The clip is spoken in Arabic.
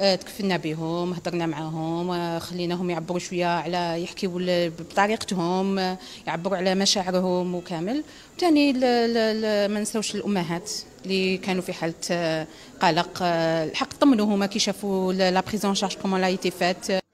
آه، تكفلنا بهم هضرنا معاهم آه، خليناهم يعبروا شويه على يحكيوا بطريقتهم آه، يعبروا على مشاعرهم وكامل ثاني ما نساوش الامهات اللي كانوا في حاله قلق الحق طمنوا هما كي شافوا لا بريزون شارج كومون لا فات